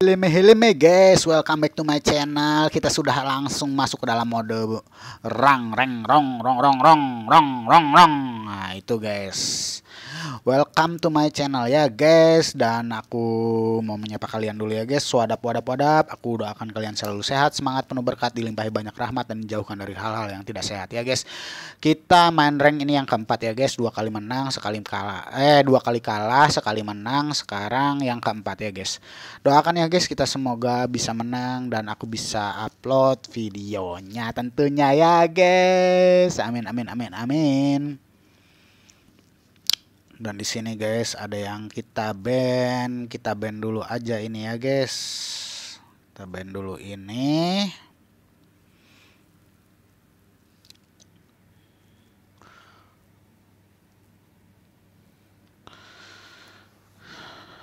Heleme heleme guys, welcome back to my channel. Kita sudah langsung masuk ke dalam mode rang reng rong rong rong rong rong rong rong. Nah, itu guys. Welcome to my channel ya guys Dan aku mau menyapa kalian dulu ya guys Wadap wadap wadap Aku doakan kalian selalu sehat Semangat penuh berkat Dilimpahi banyak rahmat Dan jauhkan dari hal-hal yang tidak sehat ya guys Kita main rank ini yang keempat ya guys Dua kali menang Sekali kalah Eh dua kali kalah Sekali menang Sekarang yang keempat ya guys Doakan ya guys Kita semoga bisa menang Dan aku bisa upload videonya Tentunya ya guys Amin amin amin amin dan di sini guys ada yang kita band kita band dulu aja ini ya guys kita band dulu ini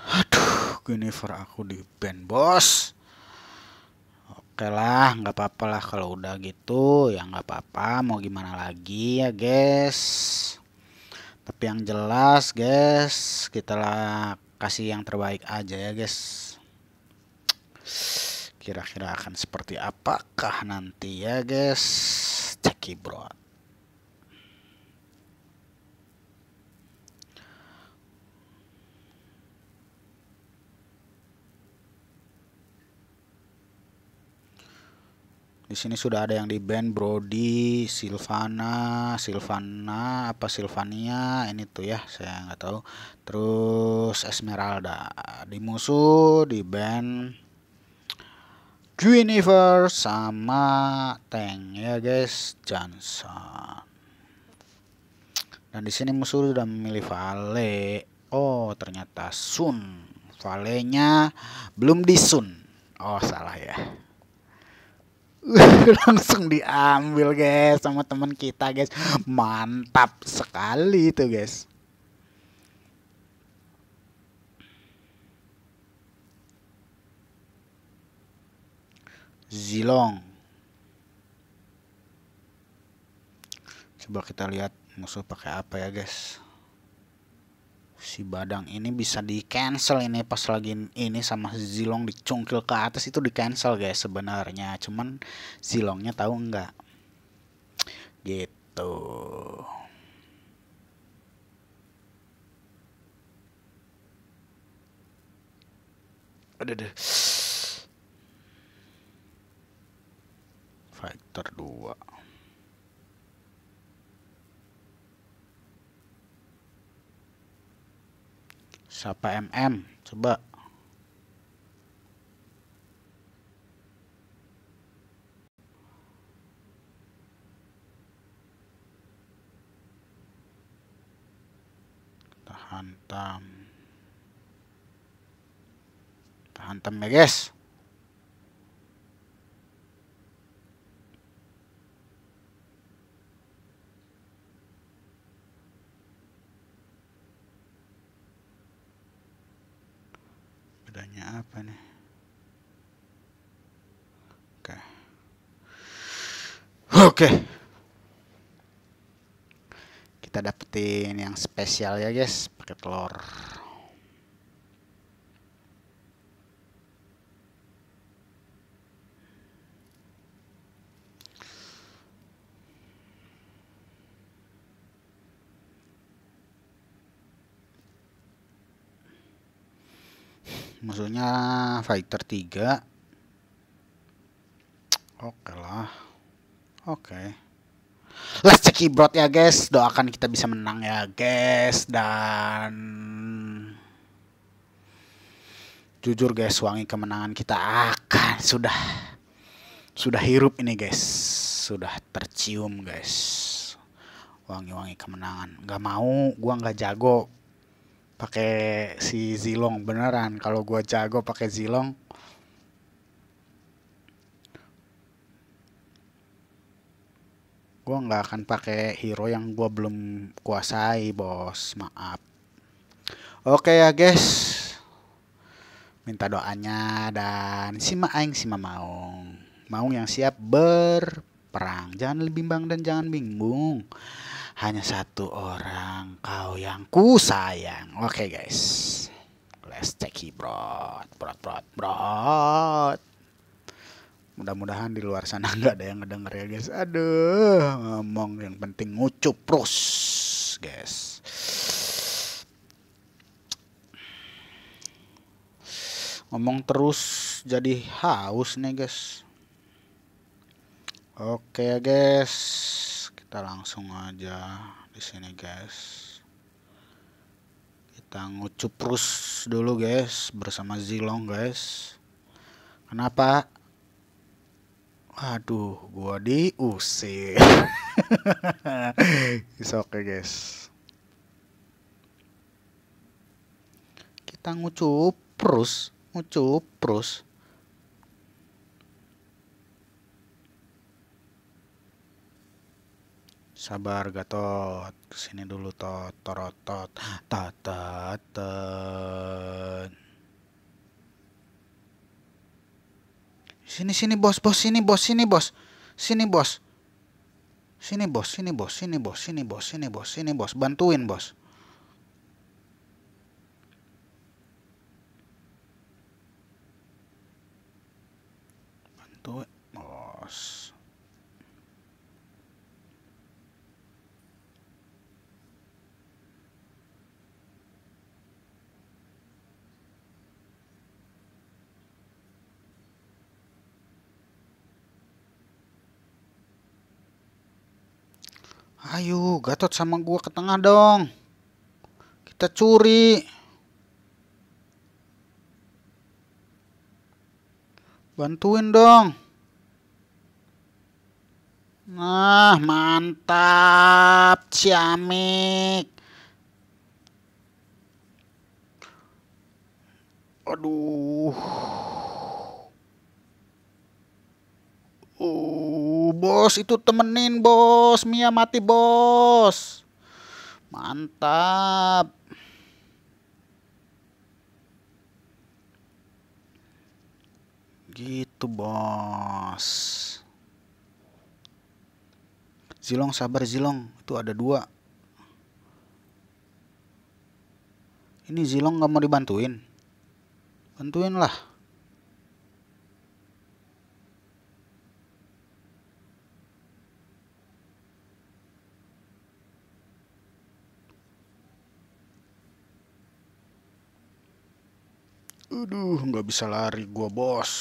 aduh for aku di band bos oke lah nggak apa-apa lah kalau udah gitu ya nggak apa-apa mau gimana lagi ya guys tapi yang jelas guys kita kasih yang terbaik aja ya guys kira-kira akan seperti apakah nanti ya guys cekidot Di sini sudah ada yang di band Brody, Silvana, Silvana apa Silvania ini tuh ya, saya nggak tahu. Terus Esmeralda di musuh di band Juniper sama Tank ya guys, Johnson. Dan di sini musuh sudah memilih Vale. Oh, ternyata Sun. Valenya belum di Sun. Oh, salah ya. langsung diambil guys sama teman kita guys mantap sekali itu guys Zilong coba kita lihat musuh pakai apa ya guys si Badang ini bisa di cancel ini pas lagi ini sama si Zilong dicungkil ke atas itu di cancel guys sebenarnya cuman Zilongnya tahu enggak gitu ada deh Factor 2 Siapa MM? Coba. Kita hantam. Kita hantam ya guys. adanya apa nih oke okay. oke okay. kita dapetin yang spesial ya guys pakai telur musuhnya fighter 3 oke lah oke let's check keyboard ya guys doakan kita bisa menang ya guys dan jujur guys wangi kemenangan kita akan sudah sudah hirup ini guys sudah tercium guys wangi-wangi kemenangan gak mau gua gak jago pakai si Zilong beneran kalau gua jago pakai Zilong gua nggak akan pakai hero yang gua belum kuasai bos maaf oke ya guys minta doanya dan sima aing sima maung maung yang siap berperang jangan lebih bimbang dan jangan bingung hanya satu orang kau yang ku sayang. Oke okay, guys, let's check it brot, brot, brot, bro. Mudah-mudahan di luar sana nggak ada yang ngedenger ya guys. Aduh, ngomong yang penting ngucup terus guys. Ngomong terus jadi haus nih guys. Oke okay, guys kita langsung aja di sini guys kita ngucup rus dulu guys bersama Zilong guys kenapa aduh gua diusir is oke okay, guys kita ngucup rus, ngucup rus. Sabar Gatot, kesini dulu tot, torotot, ta Sini sini bos, bos sini bos, sini bos, sini bos, sini bos, sini bos, sini bos, sini bos, sini bos, sini bos, bantuin bos. Ayo, Gatot sama gua ke tengah dong. Kita curi. Bantuin dong. Nah, mantap, ciamik. Aduh. Uh, bos itu temenin bos, Mia mati bos. Mantap. Gitu bos. Zilong sabar Zilong, itu ada dua. Ini Zilong nggak mau dibantuin. Bantuin lah. Aduh, nggak bisa lari gua bos.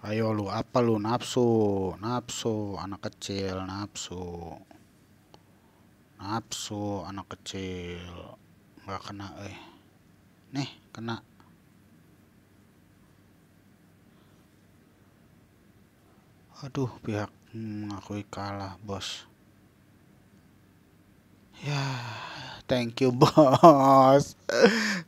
Ayo lu, apa lu? Nafsu, nafsu, anak kecil, nafsu. Nafsu, anak kecil. Nggak kena, eh. Nih, kena. Aduh, pihak mengakui kalah, bos. Ya, thank you bos.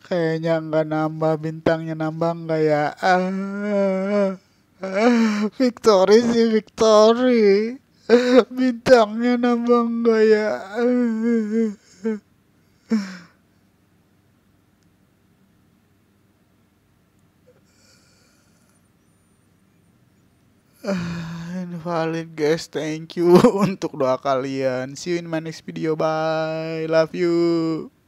Kayaknya nggak nambah bintangnya nambah nggak ya? Ah. Victory sih Victory Bintangnya nambah enggak ya invalid guys, thank you untuk doa kalian. See you in my next video. Bye. Love you.